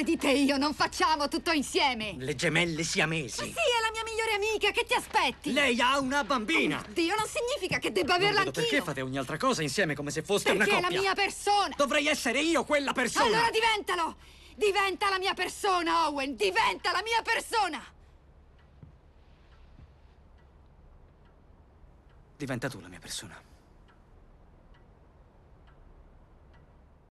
Come dite io, non facciamo tutto insieme? Le gemelle siamesi. Ma sì, è la mia migliore amica, che ti aspetti? Lei ha una bambina! Oh, Dio, non significa che debba averla anch'io! Perché fate ogni altra cosa insieme come se foste perché una coppia? Perché è la mia persona! Dovrei essere io quella persona! Allora diventalo! Diventa la mia persona, Owen! Diventa la mia persona! Diventa tu la mia persona.